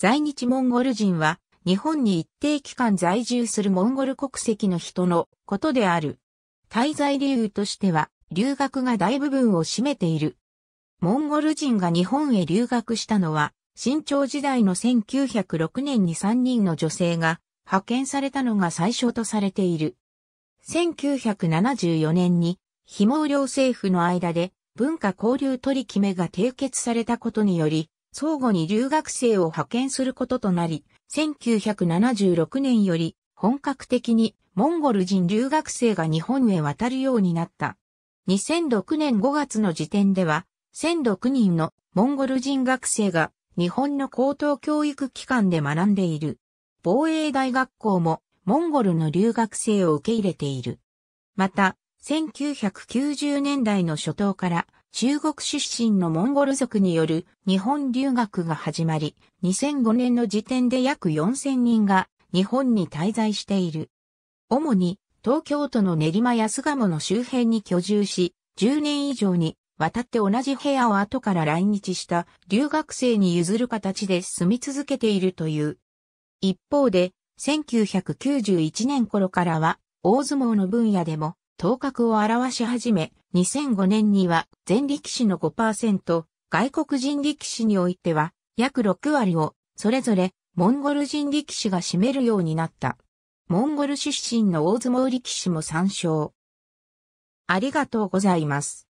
在日モンゴル人は、日本に一定期間在住するモンゴル国籍の人のことである。滞在理由としては、留学が大部分を占めている。モンゴル人が日本へ留学したのは、新朝時代の1906年に3人の女性が派遣されたのが最初とされている。1974年に、非毛量政府の間で文化交流取り決めが締結されたことにより、相互に留学生を派遣することとなり、1976年より本格的にモンゴル人留学生が日本へ渡るようになった。2006年5月の時点では、1006人のモンゴル人学生が日本の高等教育機関で学んでいる。防衛大学校もモンゴルの留学生を受け入れている。また、1990年代の初頭から中国出身のモンゴル族による日本留学が始まり、2005年の時点で約4000人が日本に滞在している。主に東京都の練馬安鴨の周辺に居住し、10年以上に渡って同じ部屋を後から来日した留学生に譲る形で住み続けているという。一方で、1991年頃からは大相撲の分野でも頭角を表し始め、2005年には全力士の5%、外国人力士においては約6割をそれぞれモンゴル人力士が占めるようになった。モンゴル出身の大相撲力士も参照。ありがとうございます。